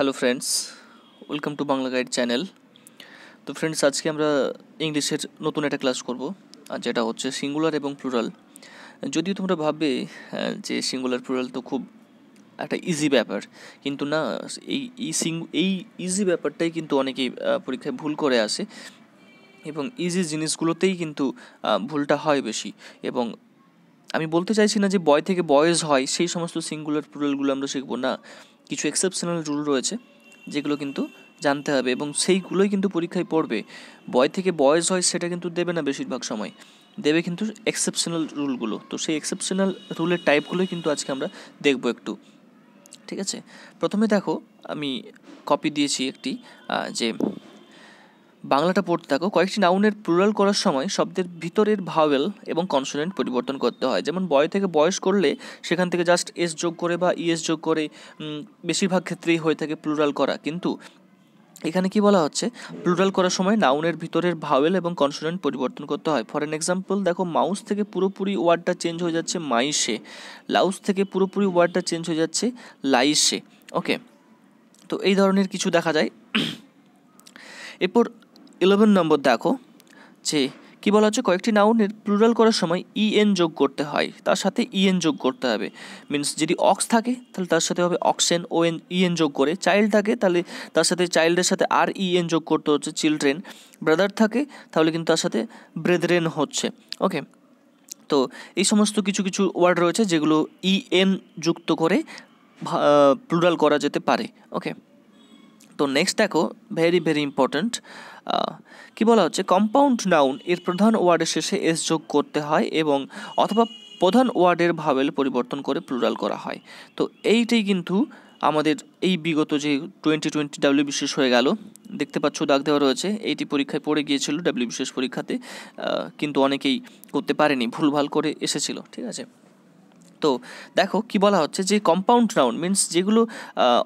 hello friends welcome to Bangla guide channel তো friends আজকে আমরা ইংলিশের নতুন একটা ক্লাস করব আর যেটা হচ্ছে সিঙ্গুলার এবং প্লুরাল যদিও তোমরা ভাববে যে সিঙ্গুলার প্লুরাল তো খুব একটা ইজি ব্যাপার কিন্তু না এই সিং এই ইজি ব্যাপারটাই কিন্তু অনেকেই পরীক্ষায় ভুল করে আসে এবং ইজি জিনিসগুলোতেই কিন্তু ভুলটা হয় বেশি এবং আমি বলতে চাইছি না যে বয় থেকে বয়েজ হয় সেই সমস্ত সিঙ্গুলার প্লুরালগুলো আমরা শিখবো না কিছু এক্সেপশনাল রুল রয়েছে যেগুলো কিন্তু জানতে হবে এবং সেইগুলোই কিন্তু পরীক্ষায় পড়বে বয় থেকে বয়স হয় সেটা কিন্তু দেবে না বেশিরভাগ সময় দেবে কিন্তু এক্সেপশনাল রুলগুলো তো সেই এক্সেপশনাল রুলের টাইপগুলোই কিন্তু আজকে আমরা দেখব একটু ঠিক আছে প্রথমে দেখো আমি কপি দিয়েছি একটি যে বাংলাটা পড়তে থাকো কয়েকটি নাউনের প্লুরাল করার সময় শব্দের ভিতরের ভাওয়েল এবং কনসোনেন্ট পরিবর্তন করতে হয় যেমন বয় থেকে বয়স করলে সেখান থেকে জাস্ট এস যোগ করে বা ইএস e যোগ করে বেশিরভাগ ক্ষেত্রেই হয়ে থাকে প্লুরাল করা কিন্তু এখানে কি বলা হচ্ছে প্লুরাল করার সময় নাউনের ভিতরের ভাওয়েল এবং কনসোনেন্ট পরিবর্তন করতে হয় ফর অ্যান এক্সাম্পল দেখো মাউস থেকে পুরোপুরি ওয়ার্ডটা চেঞ্জ হয়ে যাচ্ছে মাইসে লাউস থেকে পুরোপুরি ওয়ার্ডটা চেঞ্জ হয়ে যাচ্ছে লাইসে ওকে তো এই ধরনের কিছু দেখা যায় এরপর ইলেভেন নম্বর দেখো যে কি বলা হচ্ছে কয়েকটি নাউনের প্লুরাল করার সময় ইএন যোগ করতে হয় তার সাথে ইএন যোগ করতে হবে মিনস যদি অক্স থাকে তাহলে তার সাথে হবে অক্সেন ও এন ইএন যোগ করে চাইল্ড থাকে তাহলে তার সাথে চাইল্ডের সাথে আর ইএন যোগ করতে হচ্ছে চিলড্রেন ব্রাদার থাকে তাহলে কিন্তু তার সাথে ব্রেদরেন হচ্ছে ওকে তো এই সমস্ত কিছু কিছু ওয়ার্ড রয়েছে যেগুলো ইএন যুক্ত করে প্লুরাল করা যেতে পারে ওকে তো নেক্সট দেখো ভেরি ভেরি ইম্পর্ট্যান্ট কি বলা হচ্ছে কম্পাউন্ড নাউন এর প্রধান ওয়ার্ডের শেষে এস যোগ করতে হয় এবং অথবা প্রধান ওয়ার্ডের ভাবেল পরিবর্তন করে প্লুরাল করা হয় তো এইটাই কিন্তু আমাদের এই বিগত যে টোয়েন্টি টোয়েন্টি ডাব্লিউ বিশেষ হয়ে গেল দেখতে পাচ্ছ দাগ দেওয়া রয়েছে এইটি পরীক্ষায় পড়ে গিয়েছিল ডাব্লিউ বিশেষ পরীক্ষাতে কিন্তু অনেকেই করতে পারেনি ভুলভাল করে এসেছিল ঠিক আছে তো দেখো কি বলা হচ্ছে যে কম্পাউন্ড নাউন মিনস যেগুলো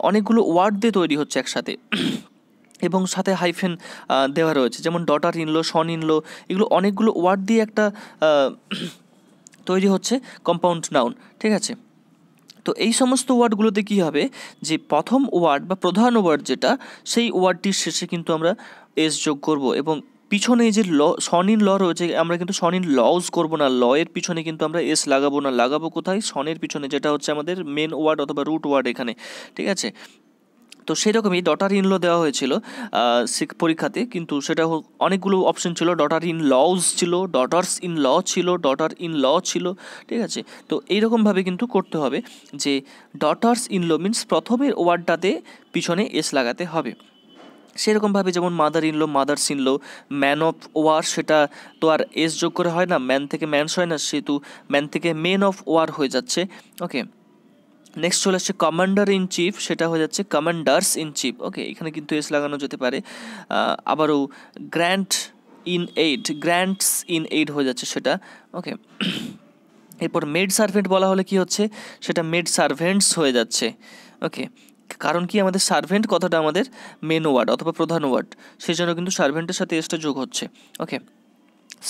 অনেকগুলো ওয়ার্ড দিয়ে তৈরি হচ্ছে একসাথে এবং সাথে হাইফেন দেওয়া রয়েছে যেমন ডটার ইনলো সন ইনলো এগুলো অনেকগুলো ওয়ার্ড দিয়ে একটা তৈরি হচ্ছে কম্পাউন্ড নাউন ঠিক আছে তো এই সমস্ত ওয়ার্ডগুলোতে কী হবে যে প্রথম ওয়ার্ড বা প্রধান ওয়ার্ড যেটা সেই ওয়ার্ডটির শেষে কিন্তু আমরা এস যোগ করব এবং পিছনে যে ল সনির ল রয়েছে আমরা কিন্তু সনির লজ করবো না ল এর পিছনে কিন্তু আমরা এস লাগাবো না লাগাবো কোথায় সনের পিছনে যেটা হচ্ছে আমাদের মেন ওয়ার্ড অথবা রুট ওয়ার্ড এখানে ঠিক আছে তো সেরকমই ডটার ইন ল দেওয়া হয়েছিল পরীক্ষাতে কিন্তু সেটা অনেকগুলো অপশন ছিল ডটার ইন লজ ছিল ডটার্স ইন ল ছিল ডটার ইন ল ছিল ঠিক আছে তো এইরকমভাবে কিন্তু করতে হবে যে ডটার্স ইন ল মিনস প্রথমের ওয়ার্ডটাতে পিছনে এস লাগাতে হবে সেরকমভাবে যেমন mother in law mothers in law man of war সেটা তো আর এস যোগ করে হয় না ম্যান থেকে ম্যানস হয় না সেহেতু ম্যান থেকে মেন অফ ওয়ার হয়ে যাচ্ছে ওকে নেক্সট চলে আসছে কমান্ডার ইন চিফ সেটা হয়ে যাচ্ছে কমান্ডার্স ইন চিফ ওকে এখানে কিন্তু এস লাগানো যেতে পারে আবারও grant in aid grants in aid হয়ে যাচ্ছে সেটা ওকে এরপর মেড সার্ভেন্ট বলা হলে কি হচ্ছে সেটা মেড সার্ভেন্টস হয়ে যাচ্ছে ওকে কারণ কি আমাদের সার্ভেন্ট কথাটা আমাদের মেন ওয়ার্ড অথবা প্রধান ওয়ার্ড সেই জন্য কিন্তু সার্ভেন্টের সাথে এসটা যোগ হচ্ছে ওকে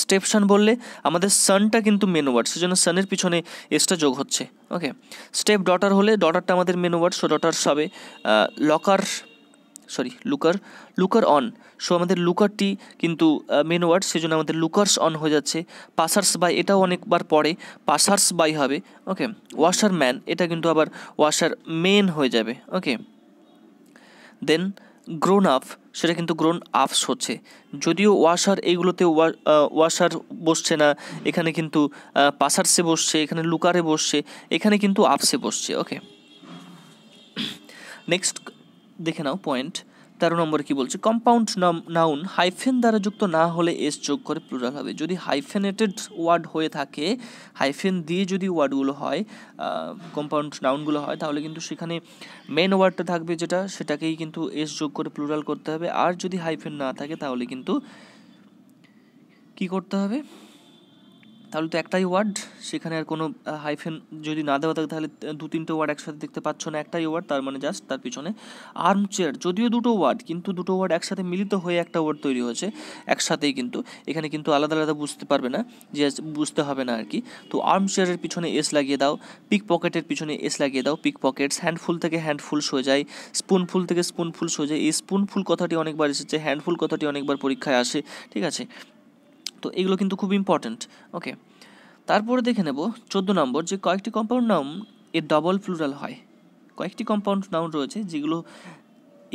স্টেপশন বললে আমাদের সানটা কিন্তু মেন ওয়ার্ড সেই জন্য সানের পিছনে এসটা যোগ হচ্ছে ওকে স্টেপ ডটার হলে ডটারটা আমাদের মেন ওয়ার্ড সো ডটার সবে locker sorry looker looker on so আমাদের লুকারটি কিন্তু মেন ওয়ার্ড সেজন্য আমাদের লুকার্স অন হয়ে যাচ্ছে পাসার্স বাই এটাও অনেকবার পরে পাসার্স বাই হবে ওকে ওয়াশার ম্যান এটা কিন্তু আবার ওয়াশার মেন হয়ে যাবে ওকে দেন গ্রোন আপ সেটা কিন্তু গ্রোন আপস হচ্ছে যদিও ওয়াশার এইগুলোতে ওয়াশার বসছে না এখানে কিন্তু পাসার্সে বসছে এখানে লুকারে বসছে এখানে কিন্তু আপসে বসছে ওকে নেক্সট দেখে নাও পয়েন্ট তেরো নম্বরে কী বলছে কম্পাউন্ড নাউন হাইফেন দ্বারা যুক্ত না হলে এস যোগ করে প্লুরাল হবে যদি হাইফেনেটেড ওয়ার্ড হয়ে থাকে হাইফেন দিয়ে যদি ওয়ার্ডগুলো হয় কম্পাউন্ড নাউনগুলো হয় তাহলে কিন্তু সেখানে মেন ওয়ার্ডটা থাকবে যেটা সেটাকেই কিন্তু এস যোগ করে প্লুরাল করতে হবে আর যদি হাইফেন না থাকে তাহলে কিন্তু কি করতে হবে তাহলে তো একটাই ওয়ার্ড সেখানে আর কোনো হাইফেন যদি না দেওয়া থাকে তাহলে দু তিনটে ওয়ার্ড একসাথে দেখতে পাচ্ছ না একটাই ওয়ার্ড তার মানে জাস্ট তার পিছনে আর্ম চেয়ার যদিও দুটো ওয়ার্ড কিন্তু দুটো ওয়ার্ড একসাথে মিলিত হয়ে একটা ওয়ার্ড তৈরি হয়েছে একসাথেই কিন্তু এখানে কিন্তু আলাদা আলাদা বুঝতে পারবে না যে বুঝতে হবে না আর কি তো আর্ম চেয়ারের পিছনে এস লাগিয়ে দাও পিক পকেটের পিছনে এস লাগিয়ে দাও পিক পকেটস হ্যান্ডফুল থেকে হ্যান্ডফুল সোজায় স্পুনফুল থেকে স্পুনফুল যায় এই স্পুনফুল কথাটি অনেকবার এসেছে হ্যান্ডফুল কথাটি অনেকবার পরীক্ষায় আসে ঠিক আছে তো এগুলো কিন্তু খুব ইম্পর্ট্যান্ট ওকে তারপরে দেখে নেব চোদ্দ নম্বর যে কয়েকটি কম্পাউন্ড নাউন এর ডবল প্লুরাল হয় কয়েকটি কম্পাউন্ড নাউন রয়েছে যেগুলো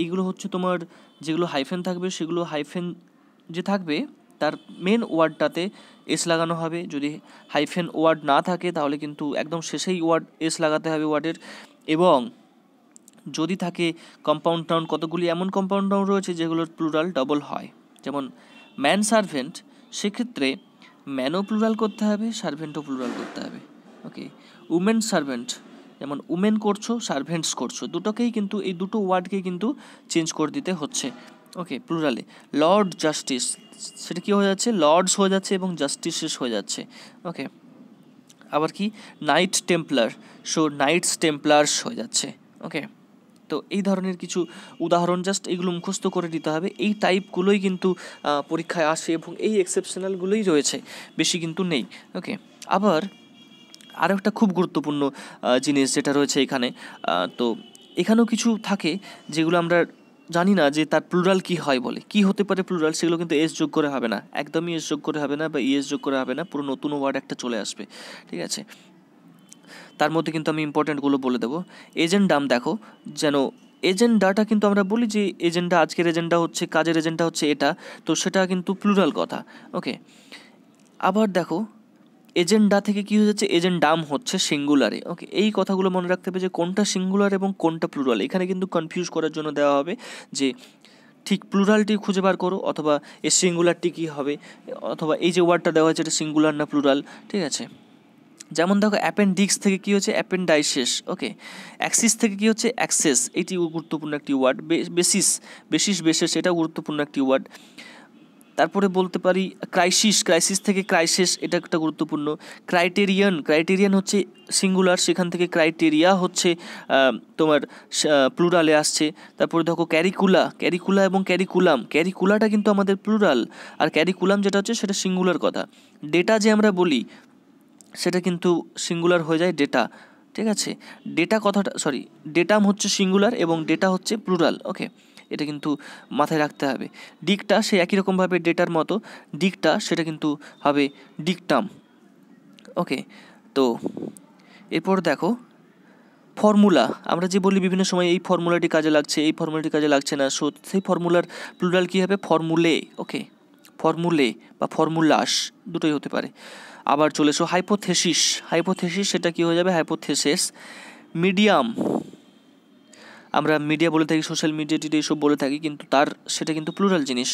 এগুলো হচ্ছে তোমার যেগুলো হাইফেন থাকবে সেগুলো হাইফেন যে থাকবে তার মেন ওয়ার্ডটাতে এস লাগানো হবে যদি হাইফেন ওয়ার্ড না থাকে তাহলে কিন্তু একদম শেষেই ওয়ার্ড এস লাগাতে হবে ওয়ার্ডের এবং যদি থাকে কম্পাউন্ড টাউন কতগুলি এমন কম্পাউন্ড টাউন রয়েছে যেগুলোর প্লুরাল ডবল হয় যেমন ম্যান সার্ভেন্ট সেক্ষেত্রে ম্যানও প্লুরাল করতে হবে সার্ভেন্টও প্লুরাল করতে হবে ওকে উমেন সার্ভেন্ট যেমন উমেন করছো সার্ভেন্টস করছো দুটোকেই কিন্তু এই দুটো ওয়ার্ডকেই কিন্তু চেঞ্জ করে দিতে হচ্ছে ওকে প্লুরালে লর্ড জাস্টিস সেটা কী হয়ে যাচ্ছে লর্ডস হয়ে যাচ্ছে এবং জাস্টিসেস হয়ে যাচ্ছে ওকে আবার কি knight templar so knights templars হয়ে যাচ্ছে ওকে তো এই ধরনের কিছু উদাহরণ জাস্ট এগুলো মুখস্থ করে দিতে হবে এই টাইপগুলোই কিন্তু পরীক্ষায় আসে এবং এই এক্সেপশনালগুলোই রয়েছে বেশি কিন্তু নেই ওকে আবার আরও একটা খুব গুরুত্বপূর্ণ জিনিস যেটা রয়েছে এখানে তো এখানেও কিছু থাকে যেগুলো আমরা জানি না যে তার প্লুরাল কি হয় বলে কি হতে পারে প্লুরাল সেগুলো কিন্তু এস যোগ করে হবে না একদমই এস যোগ করে হবে না বা ইএস e যোগ করে হবে না পুরো নতুন ওয়ার্ড একটা চলে আসবে ঠিক আছে তার মধ্যে কিন্তু আমি ইম্পর্ট্যান্টগুলো বলে দেবো এজেন্ট ডাম দেখো যেন এজেন্ডাটা কিন্তু আমরা বলি যে এজেন্ডা আজকের এজেন্ডা হচ্ছে কাজের এজেন্ডা হচ্ছে এটা তো সেটা কিন্তু প্লুরাল কথা ওকে আবার দেখো এজেন্ডা থেকে কী হয়েছে এজেন্ডাম হচ্ছে সিঙ্গুলারে ওকে এই কথাগুলো মনে রাখতে হবে যে কোনটা সিঙ্গুলার এবং কোনটা প্লুরাল এখানে কিন্তু কনফিউজ করার জন্য দেওয়া হবে যে ঠিক প্লুরালটি খুঁজে বার করো অথবা এ সিঙ্গুলারটি কী হবে অথবা এই যে ওয়ার্ডটা দেওয়া হয়েছে এটা সিঙ্গুলার না প্লুরাল ঠিক আছে যেমন দেখো অ্যাপেন্ডিক্স থেকে কি হচ্ছে অ্যাপেন্ডাইসেস ওকে অ্যাক্সিস থেকে কি হচ্ছে অ্যাক্সেস এটি গুরুত্বপূর্ণ একটি ওয়ার্ড বেসিস বেসিস বেসেস এটা গুরুত্বপূর্ণ একটি ওয়ার্ড তারপরে বলতে পারি ক্রাইসিস ক্রাইসিস থেকে ক্রাইসিস এটা একটা গুরুত্বপূর্ণ ক্রাইটেরিয়ান ক্রাইটেরিয়ান হচ্ছে সিঙ্গুলার সেখান থেকে ক্রাইটেরিয়া হচ্ছে তোমার প্লুরালে আসছে তারপরে দেখো ক্যারিকুলা ক্যারিকুলা এবং ক্যারিকুলাম ক্যারিকুলাটা কিন্তু আমাদের প্লুরাল আর ক্যারিকুলাম যেটা হচ্ছে সেটা সিঙ্গুলার কথা ডেটা যে আমরা বলি সেটা কিন্তু সিঙ্গুলার হয়ে যায় ডেটা ঠিক আছে ডেটা কথাটা সরি ডেটাম হচ্ছে সিঙ্গুলার এবং ডেটা হচ্ছে প্লুরাল ওকে এটা কিন্তু মাথায় রাখতে হবে ডিকটা সে একই রকমভাবে ডেটার মতো ডিকটা সেটা কিন্তু হবে ডিকটাম ওকে তো এরপর দেখো ফর্মুলা আমরা যে বলি বিভিন্ন সময় এই ফর্মুলাটি কাজে লাগছে এই ফর্মুলাটি কাজে লাগছে না সো সেই ফর্মুলার প্লুরাল কী হবে ফর্মুলে ওকে ফর্মুলে বা ফর্মুলাস দুটোই হতে পারে আবার চলে এসো হাইপোথেসিস হাইপোথেসিস সেটা কি হয়ে যাবে হাইপোথেসিস মিডিয়াম আমরা মিডিয়া বলে থাকি সোশ্যাল মিডিয়া টিডিয়া এসব বলে থাকি কিন্তু তার সেটা কিন্তু প্লুরাল জিনিস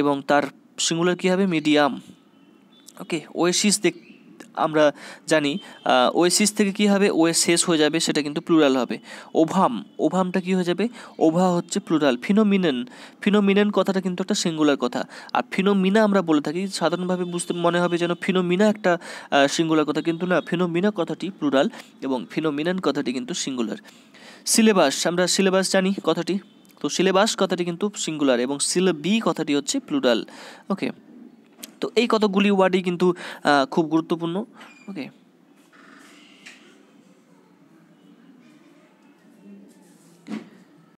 এবং তার সিঙ্গুলার কী হবে মিডিয়াম ওকে ওয়েসিস দেখ আমরা জানি ওয়েসিস থেকে কি হবে ওয়ে শেষ হয়ে যাবে সেটা কিন্তু প্লুরাল হবে ওভাম ওভামটা কি হয়ে যাবে ওভা হচ্ছে প্লুরাল ফিনোমিনেন ফিনোমিনেন কথাটা কিন্তু একটা সিঙ্গুলার কথা আর ফিনোমিনা আমরা বলে থাকি সাধারণভাবে বুঝতে মনে হবে যেন ফিনোমিনা একটা সিঙ্গুলার কথা কিন্তু না ফিনোমিনা কথাটি প্লুরাল এবং ফিনোমিনেন কথাটি কিন্তু সিঙ্গুলার সিলেবাস আমরা সিলেবাস জানি কথাটি তো সিলেবাস কথাটি কিন্তু সিঙ্গুলার এবং সিলেবি কথাটি হচ্ছে প্লুরাল ওকে তো এই কতগুলি ওয়ার্ডই কিন্তু খুব গুরুত্বপূর্ণ ওকে